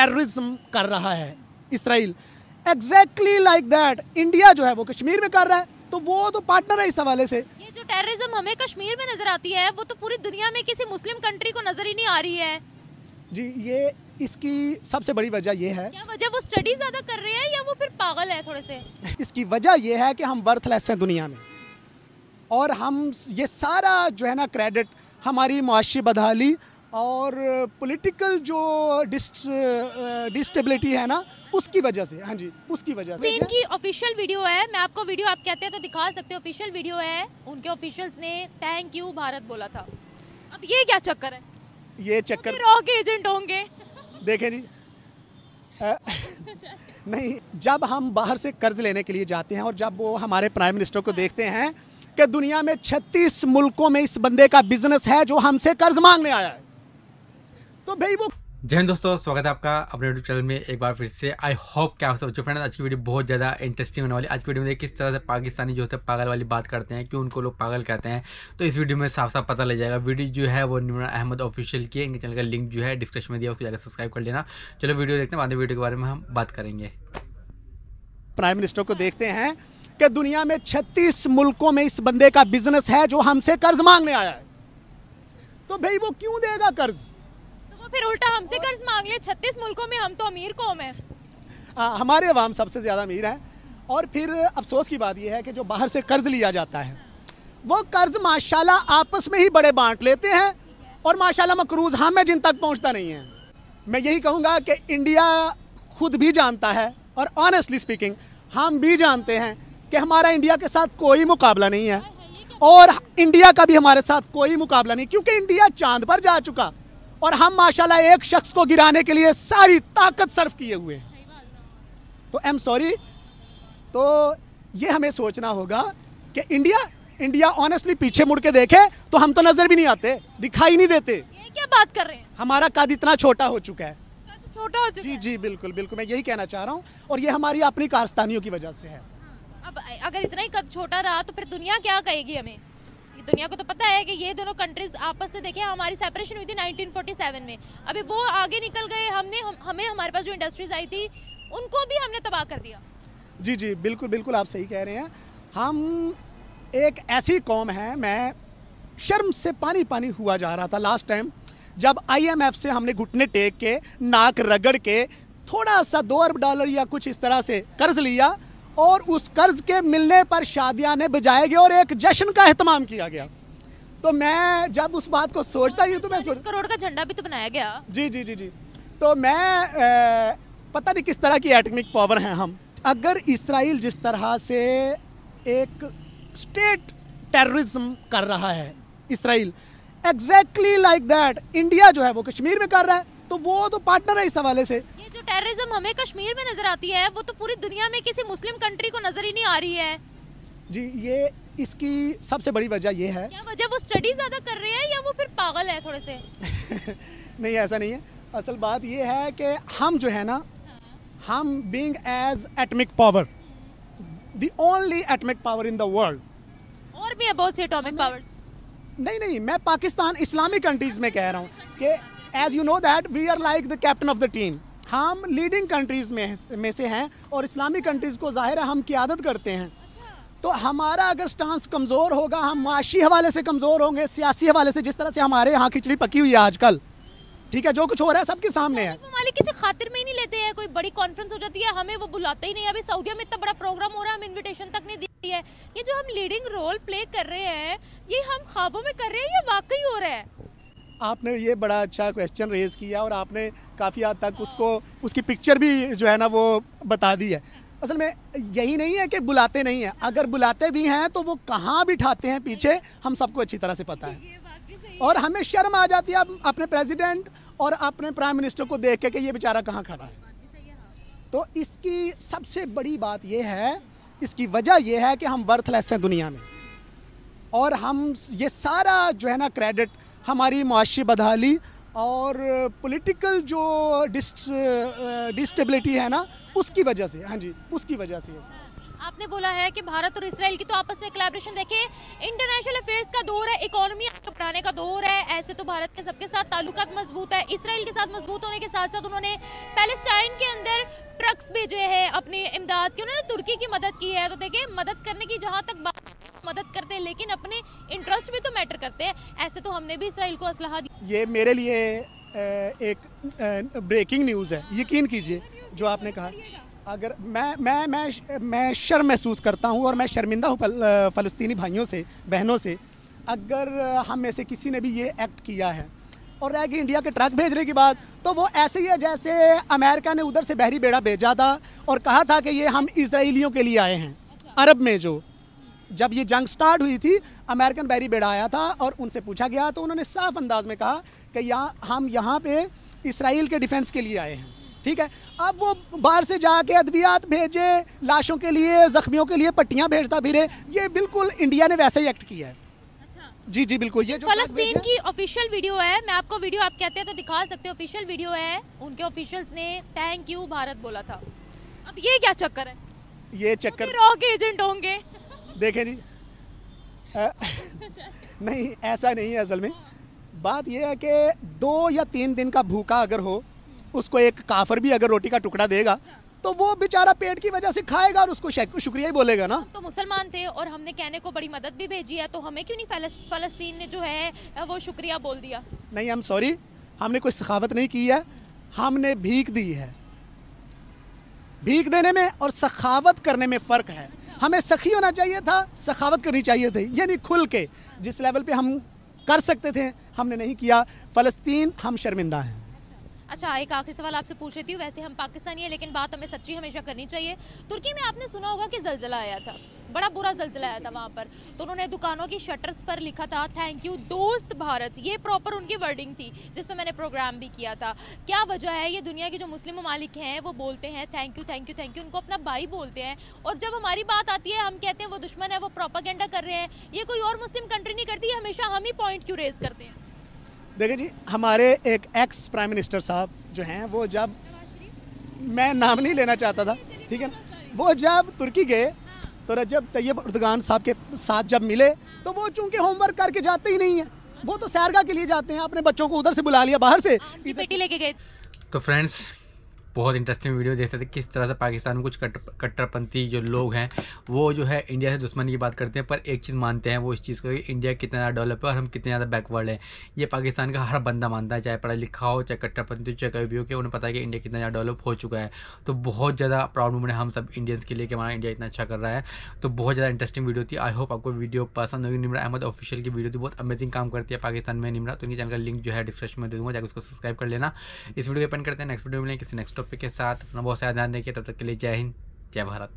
Terrorism कर रहा है Israel exactly like that India जो है वो कश्मीर में कर रहा है तो वो तो पार्टनर है इस हवाले से ये जो टेररिज्म हमें कश्मीर में नजर आती है वो तो पूरी दुनिया में किसी मुस्लिम कंट्री को नजर ही नहीं आ रही है जी ये इसकी सबसे बड़ी वजह ये है क्या वो स्टडी ज्यादा कर रहे हैं या वो फिर पागल है थोड़े से इसकी वजह ये है कि हम वर्थलेस हैं दुनिया में और हम ये सारा जो है ना क्रेडिट हमारी मुआशी बदहाली और पॉलिटिकल जो डिस्टेबिलिटी uh, है ना उसकी वजह से हाँ जी उसकी वजह से इनकी ऑफिशियल वीडियो है मैं आपको वीडियो आप कहते हैं तो दिखा सकते हो ऑफिशियल वीडियो है उनके ऑफिशियल्स ने थैंक यू भारत बोला था अब ये क्या चक्कर है ये चक्कर तो रॉक एजेंट होंगे देखें जी आ, नहीं जब हम बाहर से कर्ज लेने के लिए जाते हैं और जब वो हमारे प्राइम मिनिस्टर को देखते हैं कि दुनिया में 36 मुल्कों में इस बंदे का बिजनेस है जो हमसे कर्ज मांगने आया है तो भाई वो जय दोस्तों स्वागत है आपका अपने यूट्यूब चैनल में एक बार फिर से आई होप क्या होता है बच्चों फ्रेंड आज की वीडियो बहुत ज़्यादा इंटरेस्टिंग होने वाली आज की वीडियो में किस तरह से पाकिस्तानी जो होते हैं पागल वाली बात करते हैं क्यों उनको लोग पागल कहते हैं तो इस वीडियो में साफ साफ पता लग जाएगा वीडियो जो है वो निमरान अहमद ऑफिशियल की इनके चैनल का लिंक जो है डिस्क्रिप्शन में दिया उसको जाकर सब्सक्राइब कर लेना चलो वीडियो देखते हैं बाद में वीडियो के बारे में हम बात करेंगे प्राइम मिनिस्टर को देखते हैं कि दुनिया में छत्तीस मुल्कों में इस बंदे का बिजनेस है जो हमसे कर्ज मांगने आया है तो भाई वो क्यों देगा कर्ज़ तो फिर उल्टा हमसे कर्ज मांग लिया छत्तीस मुल्कों में हम तो अमीर कौम है आ, हमारे अवाम सबसे ज़्यादा अमीर हैं और फिर अफसोस की बात यह है कि जो बाहर से कर्ज लिया जाता है वो कर्ज माशाल्लाह आपस में ही बड़े बांट लेते हैं और माशाल्लाह मकरूज हमें जिन तक पहुंचता नहीं है मैं यही कहूँगा कि इंडिया खुद भी जानता है और ऑनेस्टली स्पीकिंग हम भी जानते हैं कि हमारा इंडिया के साथ कोई मुकाबला नहीं है और इंडिया का भी हमारे साथ कोई मुकाबला नहीं क्योंकि इंडिया चांद पर जा चुका और हम माशाल्लाह एक शख्स को गिराने के लिए सारी ताकत सर्व किए हुए हैं तो आई एम सॉरी तो ये हमें सोचना होगा कि इंडिया इंडिया ऑनेस्टली पीछे मुड़ के देखे तो हम तो नजर भी नहीं आते दिखाई नहीं देते ये क्या बात कर रहे हैं हमारा कद इतना छोटा हो चुका है छोटा हो चुका जी है? जी बिल्कुल बिल्कुल मैं यही कहना चाह रहा हूँ और ये हमारी अपनी कारस्तानियों की वजह से है हाँ, अब अगर इतना ही कद छोटा रहा तो फिर दुनिया क्या कहेगी हमें दुनिया को तो पता है कि ये दोनों कंट्रीज आपस से देखें हमारी सेपरेशन हुई थी 1947 में अभी वो आगे निकल गए हमने हम, हमें हमारे पास जो इंडस्ट्रीज आई थी उनको भी हमने तबाह कर दिया जी जी बिल्कुल बिल्कुल आप सही कह रहे हैं हम एक ऐसी कौम है मैं शर्म से पानी पानी हुआ जा रहा था लास्ट टाइम जब आईएमएफ से हमने घुटने टेक के नाक रगड़ के थोड़ा सा दो अरब डॉलर या कुछ इस तरह से कर्ज लिया और उस कर्ज के मिलने पर शादियां ने बजाए गए और एक जश्न का अहतमाम किया गया तो मैं जब उस बात को सोचता ही तो मैं सोच करोड़ का झंडा भी तो बनाया गया जी जी जी जी तो मैं पता नहीं किस तरह की एटमिक पावर हैं हम अगर इसराइल जिस तरह से एक स्टेट टेररिज्म कर रहा है Israel exactly like that India जो है वो कश्मीर में कर रहा है तो वो तो पार्टनर है इस हवाले से ये जो टेररिज्म हमें कश्मीर में नजर आती है वो तो पूरी दुनिया में किसी मुस्लिम कंट्री को नजर ही नहीं आ रही है जी ये इसकी सबसे बड़ी वजह ये है क्या वजह वो स्टडी ज़्यादा कर रहे हैं या वो फिर पागल है थोड़े से नहीं ऐसा नहीं है असल बात ये है कि हम जो है ना हम being as atomic power the only atomic power in the world और भी है बहुत से एटॉमिक पावर्स नहीं नहीं मैं पाकिस्तान इस्लामिक कंट्रीज़ में कह रहा हूँ कि as you know that we are like the captain of the team हम लीडिंग कंट्रीज़ में में से हैं और इस्लामी कंट्रीज़ को ज़ाहिर है हम क्यादत करते हैं तो हमारा अगर स्टांस कमज़ोर होगा हम माशी हवाले से कमज़ोर होंगे सियासी हवाले से जिस तरह से हमारे यहाँ खिचड़ी पकी हुई है आजकल ठीक है जो कुछ हो रहा है सबके सामने है मालिक किसी खातिर में ही नहीं लेते हैं कोई बड़ी कॉन्फ्रेंस हो जाती है हमें वो बुलाते ही नहीं अभी सऊदीया में इतना बड़ा प्रोग्राम हो रहा है हम इन्विटेशन तक नहीं दी है ये जो हम लीडिंग रोल प्ले कर रहे हैं ये हम ख्वाबों में कर रहे हैं ये वाकई हो रहा है आपने ये बड़ा अच्छा क्वेश्चन रेज़ किया और आपने काफ़ी हद तक उसको उसकी पिक्चर भी जो है ना वो बता दी है असल में यही नहीं है कि बुलाते नहीं हैं अगर बुलाते भी हैं तो वो कहाँ बिठाते हैं पीछे हम सबको अच्छी तरह से पता है और हमें शर्म आ जाती है अपने प्रेसिडेंट और अपने प्राइम मिनिस्टर को देख के कि ये बेचारा कहाँ खड़ा है हाँ। तो इसकी सबसे बड़ी बात यह है इसकी वजह यह है कि हम वर्थलेस हैं दुनिया में और हम ये सारा जो है ना क्रेडिट हमारी माशी बदहाली और पॉलिटिकल जो डिस्टेबिलिटी है ना उसकी वजह से हाँ जी उसकी वजह से आपने बोला है कि भारत और इसराइल की तो आपस में कलेबरेशन देखिए इंटरनेशनल अफेयर्स का दौर है इकोनॉमी आगे बढ़ाने का दौर है ऐसे तो भारत के सबके साथ ताल्लुक मजबूत है इसराइल के साथ मजबूत होने के साथ साथ उन्होंने पैलेस्टाइन के अंदर ट्रक्स भेजे हैं अपनी इमदाद की उन्होंने तुर्की की मदद की है तो देखिए मदद करने की जहाँ तक बात मदद करते हैं लेकिन अपने इंटरेस्ट भी तो मैटर करते हैं ऐसे तो हमने भी इसराइल को असलाह ये मेरे लिए एक ब्रेकिंग न्यूज़ है यकीन कीजिए जो आपने कहा अगर मैं मैं मैं मैं शर्म महसूस करता हूँ और मैं शर्मिंदा हूँ फलस्तनी भाइयों से बहनों से अगर हम में से किसी ने भी ये एक्ट किया है और रह गई इंडिया के ट्रक भेजने की बात तो वो ऐसे ही है जैसे अमेरिका ने उधर से बहरी बेड़ा भेजा था और कहा था कि ये हम इसराइलियों के लिए आए हैं अच्छा। अरब में जो जब ये जंग स्टार्ट हुई थी अमेरिकन बैरी बेड़ा आया था और उनसे पूछा गया तो उन्होंने साफ अंदाज में कहा कि यहाँ हम यहाँ पे इसराइल के डिफेंस के लिए आए हैं ठीक है अब वो बाहर से जाके अद्वियात भेजे लाशों के लिए ज़ख्मियों के लिए पट्टियाँ भेजता फिरे ये बिल्कुल इंडिया ने वैसे ही एक्ट किया है अच्छा। जी जी बिल्कुल ये फलस्तीन की ऑफिशियल वीडियो है मैं आपको वीडियो आप कहते हैं तो दिखा सकते हो ऑफिशियल वीडियो है उनके ऑफिशियल्स ने थैंक यू भारत बोला था अब ये क्या चक्कर है ये तो चक्कर रॉक एजेंट होंगे देखें जी आ, नहीं ऐसा नहीं है असल में बात यह है कि दो या तीन दिन का भूखा अगर हो उसको एक काफर भी अगर रोटी का टुकड़ा देगा तो वो बेचारा पेट की वजह से खाएगा और उसको शुक्रिया ही बोलेगा ना तो मुसलमान थे और हमने कहने को बड़ी मदद भी भेजी है तो हमें क्यों नहीं फलस्तीन ने जो है वो शुक्रिया बोल दिया नहीं हम सॉरी हमने कोई सखावत नहीं की है हमने भीख दी है भीख देने में और सखावत करने में फ़र्क है हमें सखी होना चाहिए था सखावत करनी चाहिए थी यानी खुल के जिस लेवल पे हम कर सकते थे हमने नहीं किया फ़लस्तीन हम शर्मिंदा हैं अच्छा एक आखिरी सवाल आपसे पूछ रही थी वैसे हम पाकिस्तानी है लेकिन बात हमें सच्ची हमेशा करनी चाहिए तुर्की में आपने सुना होगा कि जलजिला आया था बड़ा बुरा जलजिला आया था वहाँ पर तो उन्होंने दुकानों की शटर्स पर लिखा था थैंक यू दोस्त भारत ये प्रॉपर उनकी वर्डिंग थी जिसमें मैंने प्रोग्राम भी किया था क्या वजह है ये दुनिया के जो मुस्लिम ममालिक हैं वो बोलते हैं thank you thank you thank you उनको अपना भाई बोलते हैं और जब हमारी बात आती है हम कहते हैं वो दुश्मन है वो प्रोपागेंडा कर रहे हैं ये कोई और मुस्लिम कंट्री नहीं करती हमेशा हम ही पॉइंट क्यों रेज करते हैं देखिए जी हमारे एक एक्स प्राइम मिनिस्टर साहब जो हैं वो जब मैं नाम नहीं लेना चाहता था ठीक है वो जब तुर्की गए तो रजब तैयब उर्दगान साहब के साथ जब मिले तो वो चूंकि होमवर्क करके जाते ही नहीं है वो तो सैरगा के लिए जाते हैं अपने बच्चों को उधर से बुला लिया बाहर से लेके गए तो फ्रेंड्स बहुत इंटरेस्टिंग वीडियो देख सकते किस तरह से पाकिस्तान में कुछ कट्टरपंथी जो लोग हैं वो जो है इंडिया से दुश्मनी की बात करते हैं पर एक चीज़ मानते हैं वो इस चीज़ को इंडिया कितना ज़्यादा डेवलप है और हम कितने ज़्यादा बैकवर्ड हैं ये पाकिस्तान का हर बंदा मानता है चाहे पढ़ा लिखा हो चाहे कट्टरपंथी चाहे कभी भी हो कि उन्हें पता है कि इंडिया कितना ज़्यादा डेवलप हो चुका है तो बहुत ज़्यादा प्राउड मूवमेंट है हम सब इंडियंस के लिए कि हमारा इंडिया इतना अच्छा कर रहा है तो बहुत ज़्यादा इंटरेस्टिंग वीडियो थी आई होप आपको वीडियो पसंद होगी निमरा अहमद ऑफिशियल की वीडियो थी बहुत अमेजिंग काम करती है पाकिस्तान में निमरा तो इनकी चैनल का लिंक जो है डिस्क्रिप्शन में दे दूँगा जाकर उसको सब्सक्राइब कर लेना इस वीडियो को पेन करते हैं नेक्स्ट वीडियो में किसी नेक्स्ट टॉपिक के साथ अपना बहुत सारा ध्यान रखिए तब तक के लिए जय हिंद जय भारत